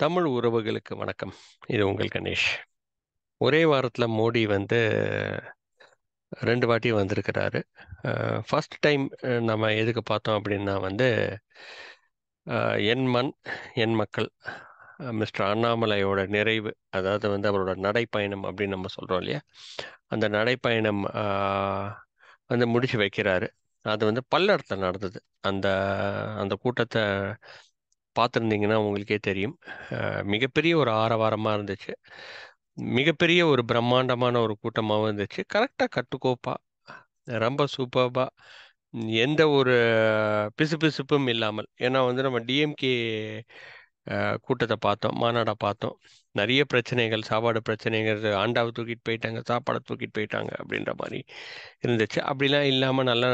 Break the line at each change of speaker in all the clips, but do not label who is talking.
தமிழ் உறவுகளுக்கு வணக்கம் இது உங்கள் கணேஷ் ஒரே வாரத்தில் மோடி வந்து ரெண்டு வாட்டி வந்திருக்கிறாரு ஃபஸ்ட் டைம் நம்ம எதுக்கு பார்த்தோம் அப்படின்னா வந்து என் மண் என் மக்கள் மிஸ்டர் அண்ணாமலையோட நிறைவு அதாவது வந்து அவரோட நடைப்பயணம் அப்படின்னு நம்ம சொல்கிறோம் இல்லையா அந்த நடைப்பயணம் வந்து முடிச்சு வைக்கிறாரு அது வந்து பல்லடத்தில் நடந்தது அந்த அந்த கூட்டத்தை பார்த்துருந்தீங்கன்னா உங்களுக்கே தெரியும் மிகப்பெரிய ஒரு ஆரவாரமாக இருந்துச்சு மிகப்பெரிய ஒரு பிரம்மாண்டமான ஒரு கூட்டமாகவும் இருந்துச்சு கரெக்டாக கட்டுக்கோப்பாக ரொம்ப சூப்பர்பாக எந்த ஒரு பிசுபிசுப்பும் இல்லாமல் ஏன்னா வந்து நம்ம டிஎம்கே கூட்டத்தை பார்த்தோம் மாநாடை பார்த்தோம் நிறைய பிரச்சனைகள் சாப்பாடு பிரச்சனைகள் ஆண்டாவை தூக்கிட்டு போயிட்டாங்க சாப்பாடை தூக்கிட்டு போயிட்டாங்க அப்படின்ற மாதிரி இருந்துச்சு அப்படிலாம் இல்லாமல் நல்லா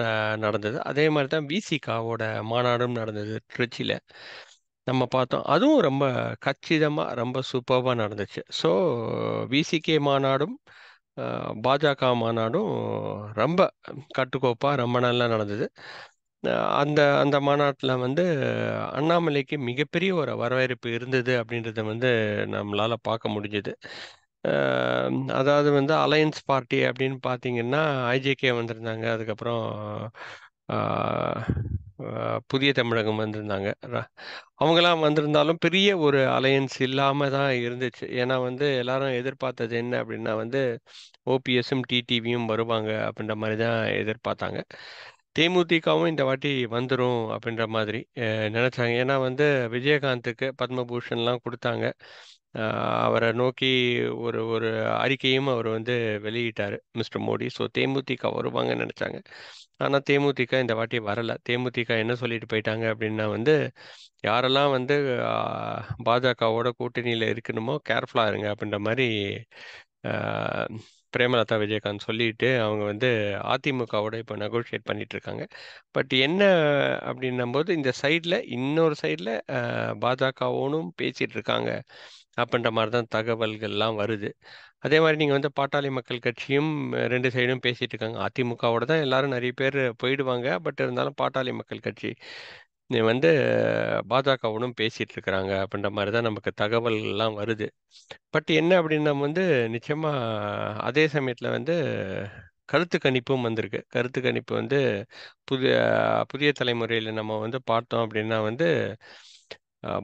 நடந்தது அதே மாதிரி தான் விசிகாவோட மாநாடும் நடந்தது திருச்சியில் நம்ம பார்த்தோம் அதுவும் ரொம்ப கச்சிதமாக ரொம்ப சூப்பர்வாக நடந்துச்சு ஸோ விசிகே மாநாடும் பாஜக மாநாடும் ரொம்ப கட்டுக்கோப்பாக ரொம்ப நல்லா நடந்தது அந்த அந்த மாநாட்டில் வந்து அண்ணாமலைக்கு மிகப்பெரிய ஒரு வரவேற்பு இருந்தது அப்படின்றத வந்து நம்மளால் பார்க்க முடிஞ்சது அதாவது வந்து அலையன்ஸ் பார்ட்டி அப்படின்னு பார்த்தீங்கன்னா ஐஜேகே வந்திருந்தாங்க அதுக்கப்புறம் புதிய தமிழகம் வந்திருந்தாங்க அவங்கெல்லாம் வந்திருந்தாலும் பெரிய ஒரு அலையன்ஸ் இல்லாமல் தான் இருந்துச்சு ஏன்னா வந்து எல்லாரும் எதிர்பார்த்தது என்ன அப்படின்னா வந்து ஓபிஎஸும் டிடிவியும் வருவாங்க அப்படின்ற மாதிரி தான் எதிர்பார்த்தாங்க தேமுதிகவும் இந்த வாட்டி வந்துடும் அப்படின்ற மாதிரி நினச்சாங்க ஏன்னா வந்து விஜயகாந்துக்கு பத்மபூஷன்லாம் கொடுத்தாங்க அவரை நோக்கி ஒரு ஒரு அறிக்கையும் அவர் வந்து வெளியிட்டார் மிஸ்டர் மோடி ஸோ தேமுதிக வருவாங்கன்னு நினச்சாங்க ஆனால் தேமுதிக இந்த வாட்டி வரலை தேமுதிக என்ன சொல்லிட்டு போயிட்டாங்க அப்படின்னா வந்து யாரெல்லாம் வந்து பாஜகவோட கூட்டணியில் இருக்கணுமோ கேர்ஃபுல்லாக இருங்க அப்படின்ற மாதிரி பிரேமலதா விஜயகாந்த் சொல்லிட்டு அவங்க வந்து அதிமுகவோட இப்போ நெகோஷியேட் பண்ணிட்டு இருக்காங்க பட் என்ன அப்படின்னும் போது இந்த சைடில் இன்னொரு சைடில் பாஜகவோனும் பேசிகிட்டு இருக்காங்க அப்படின்ற மாதிரி தான் தகவல்கள்லாம் வருது அதே மாதிரி நீங்கள் வந்து பாட்டாளி மக்கள் கட்சியும் ரெண்டு சைடும் பேசிகிட்டு இருக்காங்க அதிமுகவோட தான் எல்லாரும் நிறைய பேர் போயிடுவாங்க பட் இருந்தாலும் பாட்டாளி மக்கள் கட்சி வந்து பாஜகவுடன் பேசிகிட்டு இருக்கிறாங்க அப்படின்ற மாதிரி தான் நமக்கு தகவல்கள்லாம் வருது பட் என்ன அப்படின்னா வந்து நிச்சயமாக அதே சமயத்தில் வந்து கருத்து கணிப்பும் வந்திருக்கு கருத்து கணிப்பு வந்து புதிய புதிய தலைமுறையில் நம்ம வந்து பார்த்தோம் அப்படின்னா வந்து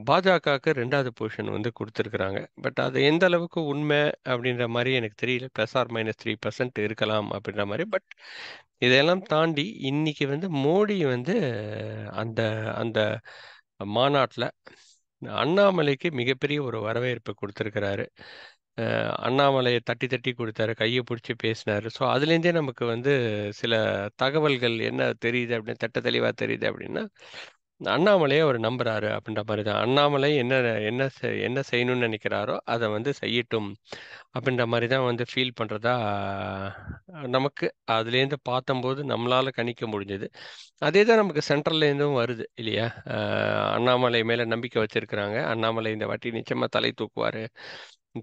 பாஜகவுக்கு ரெண்டாவது பொசிஷன் வந்து கொடுத்துருக்குறாங்க பட் அது எந்த அளவுக்கு உண்மை அப்படின்ற மாதிரி எனக்கு தெரியல plus or minus three percent இருக்கலாம் அப்படின்ற மாதிரி பட் இதையெல்லாம் தாண்டி இன்னைக்கு வந்து மோடி வந்து அந்த அந்த மாநாட்டில் அண்ணாமலைக்கு மிகப்பெரிய ஒரு வரவேற்பு கொடுத்துருக்கிறாரு அண்ணாமலையை தட்டி தட்டி கொடுத்தாரு கையை பிடிச்சி பேசினாரு ஸோ அதுலேருந்தே நமக்கு வந்து சில தகவல்கள் என்ன தெரியுது அப்படின்னு தட்ட தெளிவாக தெரியுது அப்படின்னா அண்ணாமலையை அவர் நம்புறாரு அப்படின்ற மாதிரி தான் அண்ணாமலை என்ன என்ன என்ன செய்யணும்னு நினைக்கிறாரோ அதை வந்து செய்யட்டும் அப்படின்ற மாதிரி தான் வந்து ஃபீல் பண்ணுறதா நமக்கு அதுலேருந்து பார்த்தம்போது நம்மளால் கணிக்க முடிஞ்சது அதே தான் நமக்கு சென்ட்ரல்லேருந்தும் வருது இல்லையா அண்ணாமலை மேலே நம்பிக்கை வச்சுருக்கிறாங்க அண்ணாமலை இந்த வாட்டி நிச்சயமாக தலை தூக்குவார்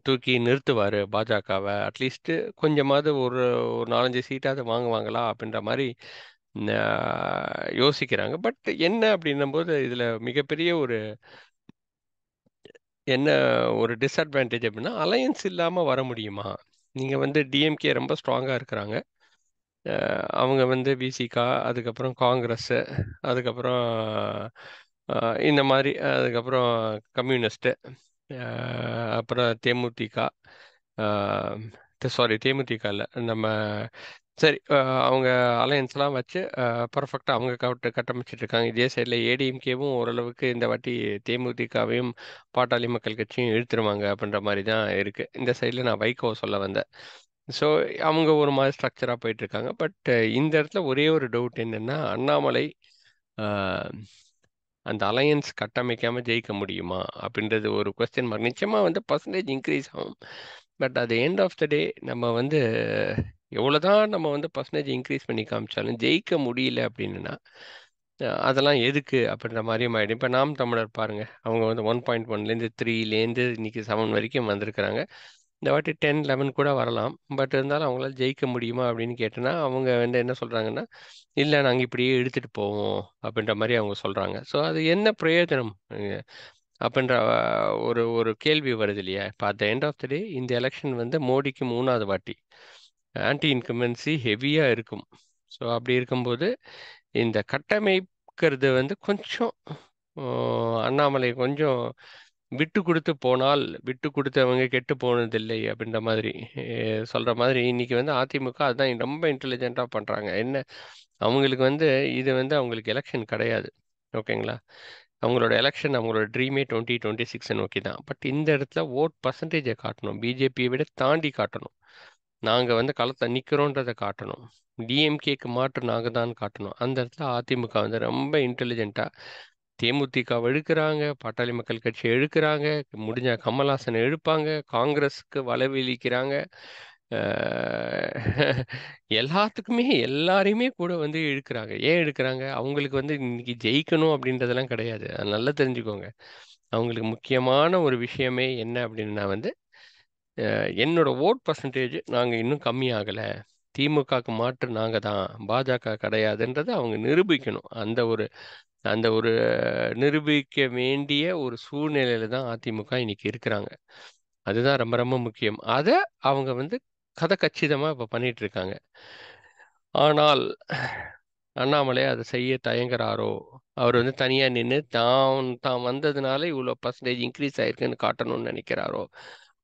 தூக்கி நிறுத்துவார் பாஜகவை அட்லீஸ்ட்டு கொஞ்சமாவது ஒரு ஒரு நாலஞ்சு சீட்டாவது வாங்குவாங்களா அப்படின்ற மாதிரி யோசிக்கிறாங்க பட் என்ன அப்படின்னும் போது இதில் மிகப்பெரிய ஒரு என்ன ஒரு டிஸ்அட்வான்டேஜ் அப்படின்னா அலையன்ஸ் இல்லாமல் வர முடியுமா நீங்கள் வந்து டிஎம்கே ரொம்ப ஸ்ட்ராங்காக இருக்கிறாங்க அவங்க வந்து விசிகா அதுக்கப்புறம் காங்கிரஸ்ஸு அதுக்கப்புறம் இந்த மாதிரி அதுக்கப்புறம் கம்யூனிஸ்ட்டு அப்புறம் தேமுதிக சாரி தேமுதிக இல்லை நம்ம சரி அவங்க அலையன்ஸ்லாம் வச்சு பர்ஃபெக்டாக அவங்க கட்டு கட்டமைச்சிட்டு இருக்காங்க இதே சைடில் ஏடிஎம்கேவும் ஓரளவுக்கு இந்த வாட்டி தேமுதிகவையும் பாட்டாளி மக்கள் கட்சியும் இழுத்துருவாங்க அப்படின்ற மாதிரி தான் இருக்குது இந்த சைடில் நான் வைகோ சொல்ல வந்தேன் ஸோ அவங்க ஒரு மாதிரி ஸ்ட்ரக்சராக போயிட்டுருக்காங்க பட் இந்த இடத்துல ஒரே ஒரு டவுட் என்னென்னா அண்ணாமலை அந்த அலையன்ஸ் கட்டமைக்காமல் ஜெயிக்க முடியுமா அப்படின்றது ஒரு கொஸ்டின் மார்க் நிச்சயமாக வந்து பர்சன்டேஜ் இன்க்ரீஸ் ஆகும் பட் அது எண்ட் ஆஃப் த டே நம்ம வந்து எவ்வளோதான் நம்ம வந்து பர்சன்டேஜ் இன்க்ரீஸ் பண்ணி காமிச்சாலும் ஜெயிக்க முடியல அப்படின்னா அதெல்லாம் எதுக்கு அப்படின்ற மாதிரியும் ஆகிடும் இப்போ நாம் தமிழர் பாருங்கள் அவங்க வந்து ஒன் பாயிண்ட் ஒன்லேருந்து த்ரீலேருந்து இன்றைக்கி செவன் வரைக்கும் வந்திருக்கிறாங்க இந்த வாட்டி டென் லெவன் கூட வரலாம் பட் இருந்தாலும் அவங்களால ஜெயிக்க முடியுமா அப்படின்னு கேட்டோன்னா அவங்க வந்து என்ன சொல்கிறாங்கன்னா இல்லை நாங்கள் இப்படியே எடுத்துகிட்டு போவோம் அப்படின்ற மாதிரி அவங்க சொல்கிறாங்க ஸோ அது என்ன பிரயோஜனம் அப்படின்ற ஒரு ஒரு கேள்வி வருது இல்லையா இப்போ at the end of the day இந்த எலெக்ஷன் வந்து மோடிக்கு மூணாவது வாட்டி ஆன்டி இன்கம்பன்சி ஹெவியாக இருக்கும் ஸோ அப்படி இருக்கும்போது இந்த கட்டமைக்கிறது வந்து கொஞ்சம் அண்ணாமலை கொஞ்சம் விட்டு கொடுத்து போனால் விட்டு கொடுத்தவங்க கெட்டு போனதில்லை அப்படின்ற மாதிரி சொல்கிற மாதிரி இன்னைக்கு வந்து அதிமுக அதுதான் ரொம்ப இன்டெலிஜென்ட்டாக பண்ணுறாங்க என்ன அவங்களுக்கு வந்து இது வந்து அவங்களுக்கு எலெக்ஷன் கிடையாது ஓகேங்களா அவங்களோட எலெக்ஷன் அவங்களோட ட்ரீமே டுவெண்ட்டி டுவெண்ட்டி சிக்ஸ் நோக்கி தான் பட் இந்த இடத்துல ஓட் பர்சன்டேஜை காட்டணும் பிஜேபியை விட தாண்டி காட்டணும் நாங்கள் வந்து களத்தில் நிற்கிறோன்றதை காட்டணும் டிஎம்கேக்கு மாற்று நாங்கள் தான் காட்டணும் அந்த இடத்துல அதிமுக வந்து ரொம்ப இன்டெலிஜென்ட்டாக தேமுதிக எழுக்கிறாங்க பாட்டாளி மக்கள் கட்சி எழுக்கிறாங்க முடிஞ்ச கமல்ஹாசன் எழுப்பாங்க காங்கிரஸுக்கு வளவிழிக்கிறாங்க எல்லாத்துக்குமே எல்லாரையுமே கூட வந்து இழுக்கிறாங்க ஏன் இழுக்கிறாங்க அவங்களுக்கு வந்து இன்னைக்கு ஜெயிக்கணும் அப்படின்றதெல்லாம் கிடையாது நல்லா தெரிஞ்சுக்கோங்க அவங்களுக்கு முக்கியமான ஒரு விஷயமே என்ன அப்படின்னா வந்து என்னோட ஓட் பர்சன்டேஜ் நாங்கள் இன்னும் கம்மியாகலை திமுகவுக்கு மாற்று நாங்கள் தான் பாஜக கிடையாதுன்றதை அவங்க நிரூபிக்கணும் அந்த ஒரு அந்த ஒரு நிரூபிக்க வேண்டிய ஒரு சூழ்நிலையில தான் அதிமுக இன்னைக்கு இருக்கிறாங்க அதுதான் ரொம்ப ரொம்ப முக்கியம் அதை அவங்க வந்து கதை கச்சிதமாக இப்போ பண்ணிட்டு இருக்காங்க ஆனால் அண்ணாமலை அதை செய்ய தயங்குறாரோ அவர் வந்து தனியாக நின்று தான் தான் வந்ததுனால இவ்வளோ பர்சன்டேஜ் இன்க்ரீஸ் ஆயிருக்குன்னு காட்டணும்னு நினைக்கிறாரோ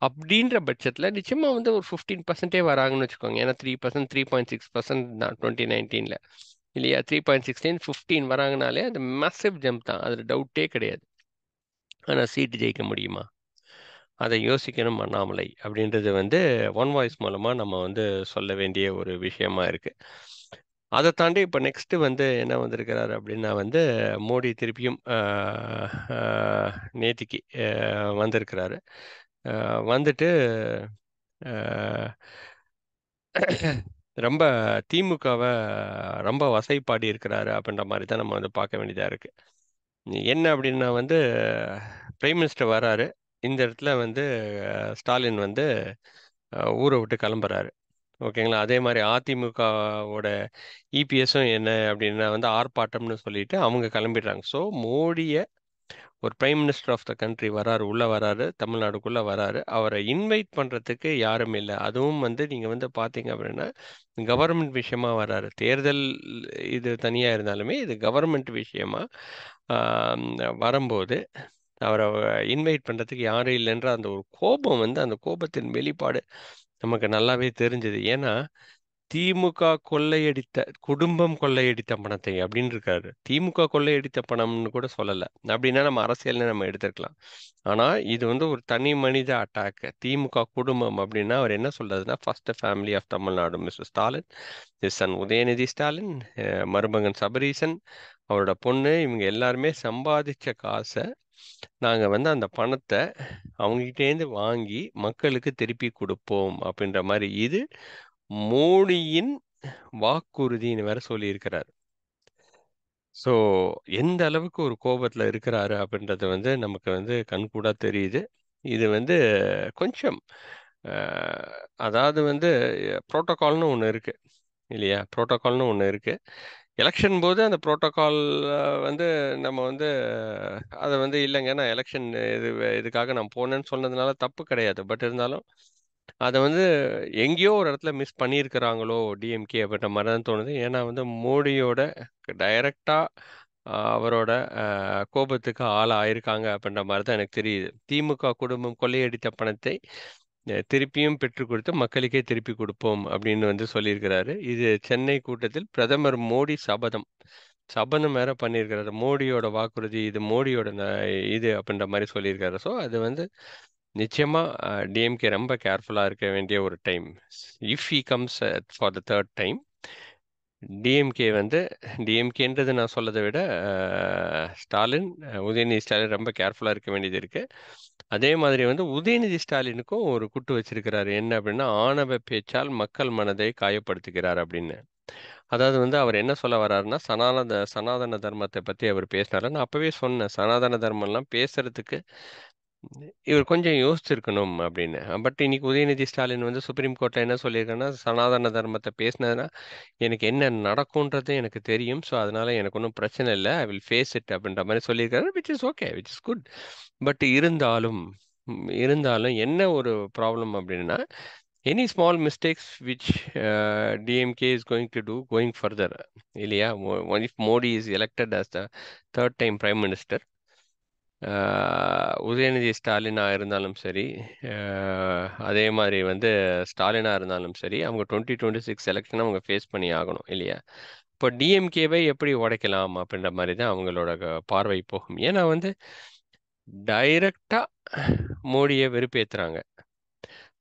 அப்படின்ற பட்சத்தில் நிச்சயமாக வந்து ஒரு ஃபிஃப்டீன் பர்சன்டே வராங்கன்னு வச்சுக்கோங்க ஏன்னா three percent three point six percent தான் டுவெண்ட்டி நைன்டீனில் இல்லையா த்ரீ பாயிண்ட் சிக்ஸ்டீன் ஃபிஃப்டீன் வராங்கனாலே அது மெசிவ் ஜம்ப் தான் அதில் டவுட்டே கிடையாது ஆனால் சீட்டு ஜெயிக்க முடியுமா அதை யோசிக்கணும் அண்ணாமலை அப்படின்றது வந்து ஒன் வாய்ஸ் மூலமாக நம்ம வந்து சொல்ல வேண்டிய ஒரு விஷயமா இருக்குது அதை தாண்டி இப்போ நெக்ஸ்ட்டு வந்து என்ன வந்திருக்கிறாரு அப்படின்னா வந்து மோடி திருப்பியும் நேத்திக்கு வந்திருக்கிறாரு வந்துட்டு ரொம்ப திமுகவை ரொம்ப வசைப்பாடி இருக்கிறாரு அப்படின்ற மாதிரி தான் நம்ம வந்து பார்க்க வேண்டியதாக இருக்குது என்ன அப்படின்னா வந்து பிரைம் மினிஸ்டர் வராரு இந்த இடத்துல வந்து ஸ்டாலின் வந்து ஊரை விட்டு கிளம்புறாரு ஓகேங்களா அதே மாதிரி அதிமுகவோட இபிஎஸும் என்ன அப்படின்னா வந்து ஆர்ப்பாட்டம்னு சொல்லிட்டு அவங்க கிளம்பிடுறாங்க ஸோ மோடியை ஒரு prime minister of the country வராரு உள்ளே வராரு தமிழ்நாடுக்குள்ளே வராரு அவரை இன்வைட் பண்ணுறதுக்கு யாரும் இல்லை அதுவும் வந்து நீங்கள் வந்து பார்த்தீங்க அப்படின்னா கவர்மெண்ட் விஷயமா வராரு தேர்தல் இது தனியாக இருந்தாலுமே இது கவர்மெண்ட் விஷயமா வரும்போது அவரை இன்வைட் பண்ணுறதுக்கு யாரும் இல்லைன்ற அந்த ஒரு கோபம் வந்து அந்த கோபத்தின் வெளிப்பாடு நமக்கு நல்லாவே தெரிஞ்சது ஏன்னா திமுக கொள்ளையடித்த குடும்பம் கொள்ளையடித்த பணத்தை அப்படின்னு இருக்காரு திமுக கொள்ளையடித்த பணம்னு கூட சொல்லலை அப்படின்னா நம்ம அரசியல் நம்ம எடுத்துக்கலாம் ஆனால் இது வந்து ஒரு தனி மனித அட்டாக் திமுக குடும்பம் அப்படின்னா அவர் என்ன சொல்றதுன்னா first family of Tamil Nadu mister Stalin is son Udhayanidhi Stalin மருமகன் சபரீசன் அவரோட பொண்ணு இவங்க எல்லாருமே சம்பாதிச்ச காசை நாங்கள் வந்து அந்த பணத்தை அவங்ககிட்டேருந்து வாங்கி மக்களுக்கு திருப்பி கொடுப்போம் அப்படின்ற மாதிரி இது மோடியின் வாக்குறுதின்னு வேற சொல்லியிருக்கிறார் ஸோ எந்த அளவுக்கு ஒரு கோபத்தில் இருக்கிறாரு அப்படின்றது வந்து நமக்கு வந்து கண்கூடாக தெரியுது இது வந்து கொஞ்சம் அதாவது வந்து ப்ரோட்டோகால்னு ஒன்று இருக்குது இல்லையா ப்ரோட்டோகால்னு ஒன்று இருக்குது எலெக்ஷன் போது அந்த ப்ரோட்டோகால் வந்து நம்ம வந்து அதை வந்து இல்லைங்க நான் எலெக்ஷன் இது இதுக்காக நான் போனேன்னு சொன்னதுனால தப்பு கிடையாது பட் இருந்தாலும் அதை வந்து எங்கேயோ ஒரு இடத்துல மிஸ் பண்ணியிருக்கிறாங்களோ டிஎம்கே அப்படின்ற மாதிரி தான் தோணுது ஏன்னா வந்து மோடியோட டைரக்டாக அவரோட கோபத்துக்கு ஆள் ஆயிருக்காங்க அப்படின்ற மாதிரி தான் எனக்கு தெரியுது திமுக குடும்பம் கொள்ளையடித்த பணத்தை திருப்பியும் பெற்றுக் கொடுத்து மக்களுக்கே திருப்பி கொடுப்போம் அப்படின்னு வந்து சொல்லியிருக்கிறாரு இது சென்னை கூட்டத்தில் பிரதமர் மோடி சபதம் சபதம் வேற பண்ணியிருக்கிறாரு மோடியோட வாக்குறுதி இது மோடியோட இது அப்படின்ற மாதிரி சொல்லியிருக்காரு ஸோ அது வந்து நிச்சயமா டிஎம்கே ரொம்ப கேர்ஃபுல்லாக இருக்க வேண்டிய ஒரு time if he comes for the third time DMK வந்து டிஎம்கேன்றது நான் சொல்லதை விட ஸ்டாலின் உதயநிதி ஸ்டாலின் ரொம்ப கேர்ஃபுல்லாக இருக்க வேண்டியது இருக்குது அதே மாதிரி வந்து உதயநிதி ஸ்டாலினுக்கும் ஒரு குட்டு வச்சிருக்கிறாரு என்ன அப்படின்னா ஆணவ பேச்சால் மக்கள் மனதை காயப்படுத்துகிறார் அப்படின்னு அதாவது வந்து அவர் என்ன சொல்ல வர்றாருன்னா சனாதன சனாதன தர்மத்தை பற்றி அவர் பேசினாரு நான் அப்போவே சொன்னேன் சனாதன தர்மம்லாம் பேசுறதுக்கு இவர் கொஞ்சம் யோசிச்சிருக்கணும் அப்படின்னு பட் இன்னைக்கு உதயநிதி ஸ்டாலின் வந்து சுப்ரீம் கோர்ட்டில் என்ன சொல்லியிருக்கேன்னா சனாதன தர்மத்தை பேசினதுன்னா எனக்கு என்ன நடக்கும்ன்றது எனக்கு தெரியும் ஸோ அதனால எனக்கு ஒன்றும் பிரச்சனை இல்லை ஐ வில் ஃபேஸ் இட் அப்படின்ற மாதிரி சொல்லியிருக்காரு which is okay which is good but இருந்தாலும் இருந்தாலும் என்ன ஒரு ப்ராப்ளம் அப்படின்னா any small mistakes which DMK is going to do going further இல்லையா if Modi is elected as the third time prime minister Udhayanidhi ஸ்டாலினாக இருந்தாலும் சரி அதே மாதிரி வந்து ஸ்டாலினாக இருந்தாலும் சரி அவங்க டுவெண்ட்டி டுவெண்ட்டி சிக்ஸ் எலெக்ஷன் அவங்க ஃபேஸ் பண்ணி ஆகணும் இல்லையா இப்போ டிஎம்கேவை எப்படி உடைக்கலாம் அப்படின்ற மாதிரி தான் அவங்களோட பார்வை போகும் ஏன்னா வந்து டைரக்டாக மோடியை வெறுப்பேற்றுறாங்க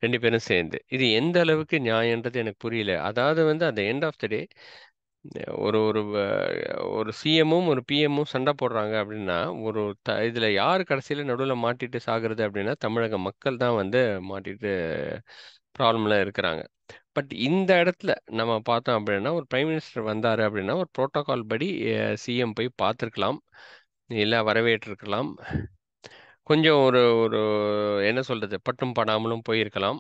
ரெண்டு பேரும் சேர்ந்து இது எந்த அளவுக்கு நியாயன்றது எனக்கு புரியல அதாவது வந்து அந்த எண்ட் ஆஃப் த டே ஒரு ஒரு ஒரு சிஎம்மும், ஒரு பிஎம்மும் சண்டை போடுறாங்க அப்படின்னா, ஒரு த இதில் யார் கடைசியில் நடுவில் மாட்டிட்டு சாகுறது அப்படின்னா, தமிழக மக்கள் தான் வந்து மாட்டிட்டு ப்ராப்ளம்லாம் இருக்கிறாங்க. பட் இந்த இடத்துல நம்ம பார்த்தோம் அப்படின்னா, ஒரு ப்ரைம் மினிஸ்டர் வந்தார் அப்படின்னா, ஒரு ப்ரோட்டோக்கால் படி சிஎம் போய் பார்த்துருக்கலாம். இல்லை வரவேற்றிருக்கலாம். கொஞ்சம் ஒரு ஒரு என்ன சொல்கிறது பட்டும் படாமலும் போயிருக்கலாம்.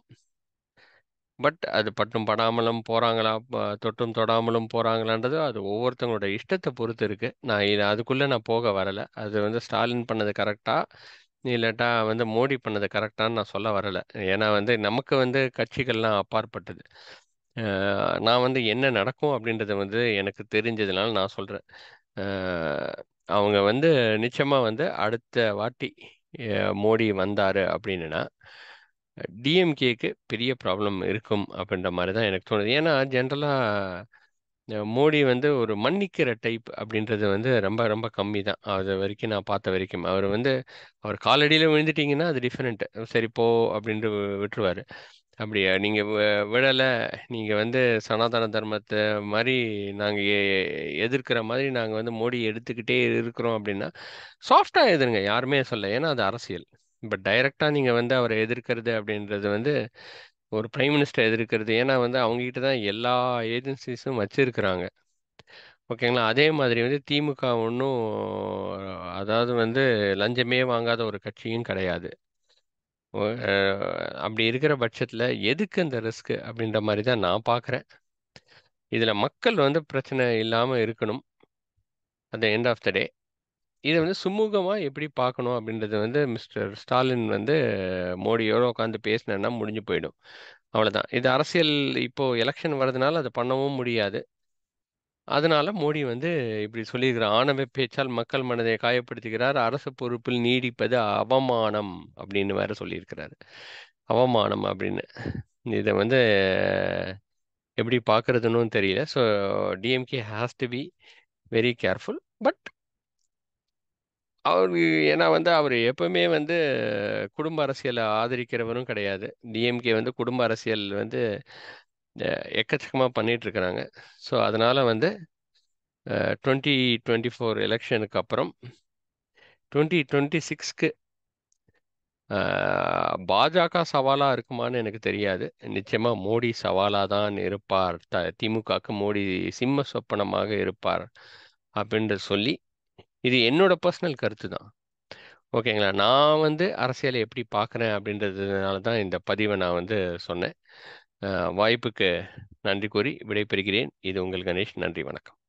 பட் அது பட்டும் படாமலும் போகிறாங்களா தொட்டும் தொடாமலும் போகிறாங்களான்றது அது ஒவ்வொருத்தவங்களோட இஷ்டத்தை பொறுத்து இருக்குது நான் இது அதுக்குள்ளே நான் போக வரலை அது வந்து ஸ்டாலின் பண்ணது கரெக்டாக இல்லாட்டா வந்து மோடி பண்ணது கரெக்டானு நான் சொல்ல வரலை ஏன்னா வந்து நமக்கு வந்து கட்சிகள்லாம் அப்பாற்பட்டது. நான் வந்து என்ன நடக்கும் அப்படின்றது வந்து எனக்கு தெரிஞ்சதுனால நான் சொல்கிறேன் அவங்க வந்து நிச்சயமாக வந்து அடுத்த வாட்டி மோடி வந்தார் அப்படின்னா டிஎம்கேக்கு பெரிய ப்ராப்ளம் இருக்கும் அப்படின்ற மாதிரி தான் எனக்கு தோணுது ஏன்னா ஜென்ரலாக மோடி வந்து ஒரு மன்னிக்கிற டைப் அப்படின்றது வந்து ரொம்ப ரொம்ப கம்மி தான் அது வரைக்கும் நான் பார்த்த வரைக்கும் அவர் வந்து அவர் காலடியில் விழுந்துட்டிங்கன்னா அது டிஃப்ரெண்ட்டு சரி போ அப்படின்ட்டு விட்டுருவார் அப்படியா நீங்கள் விடலை நீங்கள் வந்து சனாதன தர்மத்தை மாதிரி நாங்கள் எதிர்க்கிற மாதிரி நாங்கள் வந்து மோடி எடுத்துக்கிட்டே இருக்கிறோம் அப்படின்னா சாஃப்டாக எதிருங்க யாருமே சொல்ல ஏன்னா அது அரசியல் பட் டைரெக்டாக நீங்கள் வந்து அவரை எதிர்க்கிறது அப்படின்றது வந்து ஒரு ப்ரைம் மினிஸ்டர் எதிர்க்கிறது ஏன்னா வந்து அவங்ககிட்ட தான் எல்லா ஏஜென்சிஸும் வச்சுருக்குறாங்க ஓகேங்களா அதே மாதிரி வந்து திமுக ஒன்றும் அதாவது வந்து லஞ்சமே வாங்காத ஒரு கட்சியும் கிடையாது அப்படி இருக்கிற பட்சத்தில் எதுக்கு இந்த ரிஸ்க்கு அப்படின்ற மாதிரி தான் நான் பார்க்குறேன் இதில் மக்கள் வந்து பிரச்சனை இல்லாமல் இருக்கணும் at the end of the day இதை வந்து சுமூகமாக எப்படி பார்க்கணும் அப்படின்றது வந்து மிஸ்டர் ஸ்டாலின் வந்து மோடியோட உட்காந்து பேசினேன்னா முடிஞ்சு போயிடும் அவ்வளோதான் இது அரசியல் இப்போது எலெக்ஷன் வர்றதுனால அதை பண்ணவும் முடியாது அதனால மோடி வந்து இப்படி சொல்லியிருக்கிறார் ஆணவ பேச்சால் மக்கள் மனதை காயப்படுத்துகிறார் அரசு பொறுப்பில் நீடிப்பது அவமானம் அப்படின்னு வேற சொல்லியிருக்கிறாரு அவமானம் அப்படின்னு இதை வந்து எப்படி பார்க்கறதுன்னு தெரியல so DMK has to be very careful but அவரு ஏன்னா வந்து அவர் எப்பவுமே வந்து குடும்ப அரசியலை ஆதரிக்கிறவரும் கிடையாது டிஎம்கே வந்து குடும்ப அரசியல் வந்து எக்கச்சக்கமாக பண்ணிட்டு இருக்கிறாங்க ஸோ அதனால வந்து டுவெண்ட்டி டுவெண்ட்டி ஃபோர் எலெக்ஷனுக்கு அப்புறம் டுவெண்ட்டி டுவெண்ட்டி சிக்ஸ்க்கு பாஜக சவாலாக இருக்குமான்னு எனக்கு தெரியாது நிச்சயமாக மோடி சவாலாக தான் இருப்பார் த திமுகவுக்கு மோடி சிம்ம சொப்பனமாக இருப்பார் அப்படின்ற சொல்லி இது என்னோட பர்சனல் கருத்து தான் ஓகேங்களா நான் வந்து அரசியலை எப்படி பார்க்குறேன் அப்படின்றதுனால தான் இந்த பதிவை நான் வந்து சொன்னேன் வாய்ப்புக்கு நன்றி கூறி விடைபெறுகிறேன் இது உங்கள் கணேஷ் நன்றி வணக்கம்